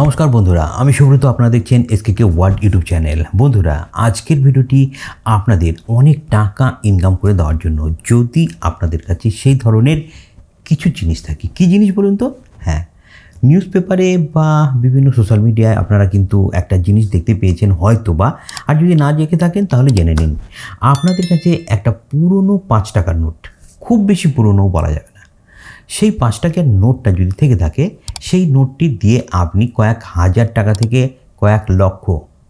নমস্কার বন্ধুরা আমি সুব্রত আপনারা দেখছেন S K K world YouTube channel বন্ধুরা আজকের ভিডিওটি আপনাদের অনেক টাকা ইনকাম করে দেওয়ার জন্য যদি আপনাদের কাছে সেই ধরনের কিছু জিনিস থাকে কি জিনিস বলুন তো হ্যাঁ নিউজ পেপারে বা বিভিন্ন সোশ্যাল মিডিয়ায় আপনারা কিন্তু একটা জিনিস দেখতে পেয়েছেন হয়তো বা আর যদি না দেখে থাকেন তাহলে জেনে নিন আপনাদের কাছে একটা পুরনো পাঁচ টাকার নোট খুব বেশি পুরনো বলা যাবে সেই পাঁচ টাকার নোটটা যদি থেকে থাকে সেই নোটটি দিয়ে আপনি কয়েক হাজার টাকা থেকে কয়েক লক্ষ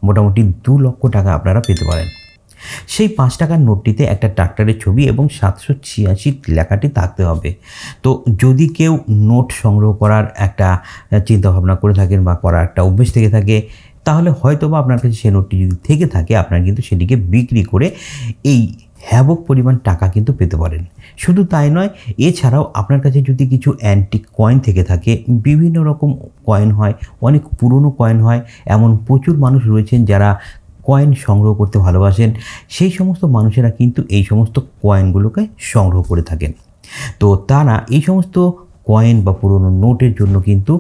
মোটামুটি দু লক্ষ টাকা আপনারা পেতে পারেন সেই পাঁচ টাকার নোটটিতে একটা ট্রাক্টরের ছবি এবং সাতশো ছিয়াশি লেখাটি থাকতে হবে তো যদি কেউ নোট সংগ্রহ করার একটা চিন্তাভাবনা করে থাকেন বা করার একটা অভ্যেস থেকে থাকে তাহলে হয়তো বা আপনার কাছে সেই নোটটি যদি থেকে থাকে আপনার কিন্তু সেটিকে বিক্রি করে এই হ্যাবক পরিমাণ টাকা কিন্তু পেতে পারেন শুধু তাই নয় এছাড়াও আপনার কাছে যদি কিছু অ্যান্টিক কয়েন থেকে থাকে বিভিন্ন রকম কয়েন হয় অনেক পুরনো কয়েন হয় এমন প্রচুর মানুষ রয়েছেন যারা কয়েন সংগ্রহ করতে ভালোবাসেন সেই সমস্ত মানুষেরা কিন্তু এই সমস্ত কয়েনগুলোকে সংগ্রহ করে থাকেন তো তারা এই সমস্ত কয়েন বা পুরনো নোটের জন্য কিন্তু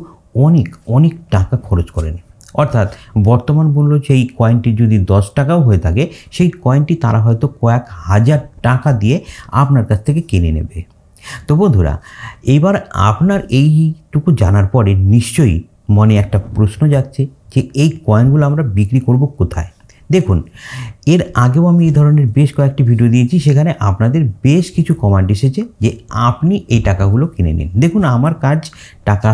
অনেক অনেক টাকা খরচ করেন অর্থাৎ বর্তমান মূল্য সেই কয়েনটি যদি দশ টাকাও হয়ে থাকে সেই কয়েনটি তারা হয়তো কয়েক হাজার টাকা দিয়ে আপনার কাছ থেকে কিনে নেবে তো বন্ধুরা এবার আপনার এইটুকু জানার পরে নিশ্চয়ই মনে একটা প্রশ্ন যাচ্ছে যে এই কয়েনগুলো আমরা বিক্রি করব কোথায় দেখুন এর আগেও আমি এই ধরনের বেশ কয়েকটি ভিডিও দিয়েছি সেখানে আপনাদের বেশ কিছু কমান্ড এসেছে যে আপনি এই টাকাগুলো কিনে নিন দেখুন আমার কাজ টাকা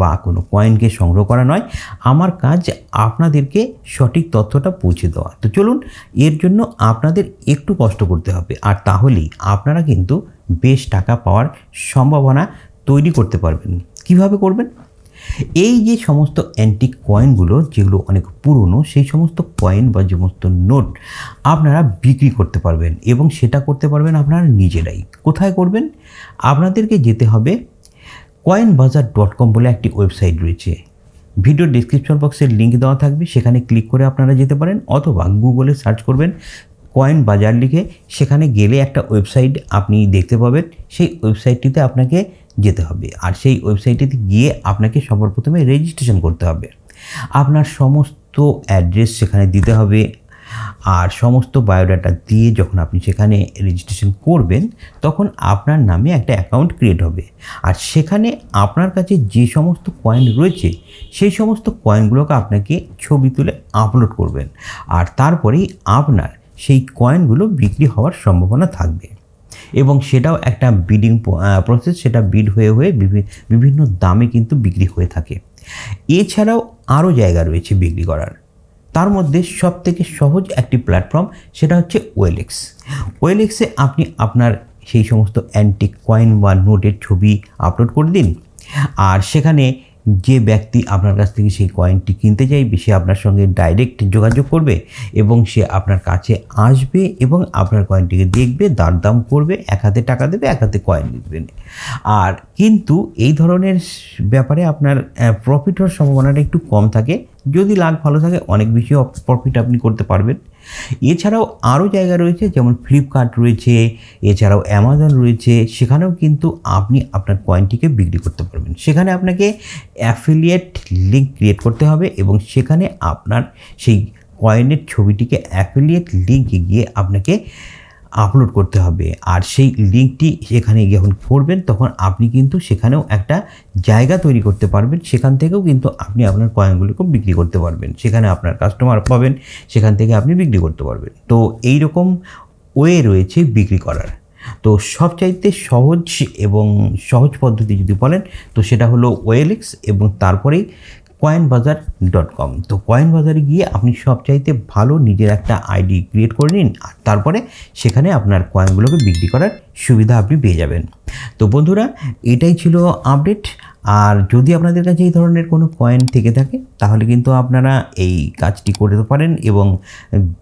বা কোনো কয়েনকে সংগ্রহ করা নয় আমার কাজ আপনাদেরকে সঠিক তথ্যটা পৌঁছে দেওয়া তো চলুন এর জন্য আপনাদের একটু কষ্ট করতে হবে আর তাহলেই আপনারা কিন্তু বেশ টাকা পাওয়ার সম্ভাবনা তৈরি করতে পারবেন কিভাবে করবেন এই যে সমস্ত অ্যান্টিক কয়েনগুলো যেগুলো অনেক পুরনো সেই সমস্ত কয়েন বা যে সমস্ত নোট আপনারা বিক্রি করতে পারবেন এবং সেটা করতে পারবেন আপনারা নিজেরাই কোথায় করবেন আপনাদেরকে যেতে হবে কয়েন বাজার ডট কম বলে একটি ওয়েবসাইট রয়েছে ভিডিও ডিসক্রিপশন বক্সের লিঙ্ক দেওয়া থাকবে সেখানে ক্লিক করে আপনারা যেতে পারেন অথবা গুগলে সার্চ করবেন কয়েন বাজার লিখে সেখানে গেলে একটা ওয়েবসাইট আপনি দেখতে পাবেন সেই ওয়েবসাইটটিতে আপনাকে যেতে হবে আর সেই ওয়েবসাইটটিতে গিয়ে আপনাকে সর্বপ্রথমে রেজিস্ট্রেশন করতে হবে আপনার সমস্ত অ্যাড্রেস সেখানে দিতে হবে আর সমস্ত বায়োডাটা দিয়ে যখন আপনি সেখানে রেজিস্ট্রেশন করবেন তখন আপনার নামে একটা অ্যাকাউন্ট ক্রিয়েট হবে আর সেখানে আপনার কাছে যে সমস্ত কয়েন রয়েছে সেই সমস্ত কয়েনগুলোকে আপনাকে ছবি তুলে আপলোড করবেন আর তারপরেই আপনার সেই কয়েনগুলো বিক্রি হওয়ার সম্ভাবনা থাকবে এবং সেটাও একটা বিডিং প্রসেস সেটা বিড হয়ে হয়ে বিভিন্ন দামে কিন্তু বিক্রি হয়ে থাকে এছাড়াও আরও জায়গা রয়েছে বিক্রি করার তার মধ্যে সব থেকে সহজ একটি প্ল্যাটফর্ম সেটা হচ্ছে ওয়েলএক্স ওয়েলেক্সে আপনি আপনার সেই সমস্ত অ্যান্টিক কয়েন বা নোটের ছবি আপলোড করে দিন আর সেখানে যে ব্যক্তি আপনার কাছ থেকে সেই কয়েনটি কিনতে চাইবে সে আপনার সঙ্গে ডাইরেক্ট যোগাযোগ করবে এবং সে আপনার কাছে আসবে এবং আপনার কয়েনটিকে দেখবে দাম করবে এক হাতে টাকা দেবে এক হাতে কয়েন দিবেন আর কিন্তু এই ধরনের ব্যাপারে আপনার প্রফিট হওয়ার সম্ভাবনাটা একটু কম থাকে যদি লাগ ভালো থাকে অনেক বেশি প্রফিট আপনি করতে পারবেন এছাড়াও আরও জায়গা রয়েছে যেমন ফ্লিপকার্ট রয়েছে এছাড়াও অ্যামাজন রয়েছে সেখানেও কিন্তু আপনি আপনার কয়েনটিকে বিক্রি করতে পারবেন সেখানে আপনাকে অ্যাফিলিয়েট লিঙ্ক ক্রিয়েট করতে হবে এবং সেখানে আপনার সেই কয়েনের ছবিটিকে অ্যাফিলিয়েট লিঙ্কে গিয়ে আপনাকে আপলোড করতে হবে আর সেই লিঙ্কটি সেখানে যখন পড়বেন তখন আপনি কিন্তু সেখানেও একটা জায়গা তৈরি করতে পারবেন সেখান থেকেও কিন্তু আপনি আপনার কয়েনগুলোকে বিক্রি করতে পারবেন সেখানে আপনার কাস্টমার পাবেন সেখান থেকে আপনি বিক্রি করতে পারবেন তো এই রকম ওয়ে রয়েছে বিক্রি করার তো সবচাইতে সহজ এবং সহজ পদ্ধতি যদি বলেন তো সেটা হলো ওয়েলিক্স এবং তারপরেই কয়েন বাজার ডট কম তো কয়েন বাজারে গিয়ে আপনি সবচাইতে ভালো নিজের একটা আইডি ক্রিয়েট করে নিন আর তারপরে সেখানে আপনার কয়েনগুলোকে বিক্রি করার সুবিধা আপনি পেয়ে যাবেন তো বন্ধুরা এটাই ছিল আপডেট আর যদি আপনাদের কাছে এই ধরনের কোনো কয়েন থেকে থাকে তাহলে কিন্তু আপনারা এই কাজটি করতে পারেন এবং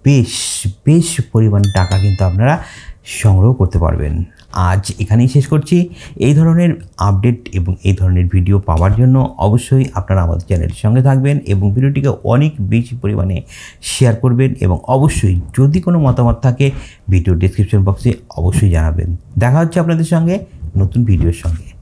বেশ বেশ পরিমাণ টাকা কিন্তু আপনারা সংগ্রহ করতে পারবেন আজ এখানেই শেষ করছি এই ধরনের আপডেট এবং এই ধরনের ভিডিও পাওয়ার জন্য অবশ্যই আপনারা আমাদের চ্যানেলের সঙ্গে থাকবেন এবং ভিডিওটিকে অনেক বেশি পরিমাণে শেয়ার করবেন এবং অবশ্যই যদি কোনো মতামত থাকে ভিডিও ডিসক্রিপশন বক্সে অবশ্যই জানাবেন দেখা হচ্ছে আপনাদের সঙ্গে নতুন ভিডিওর সঙ্গে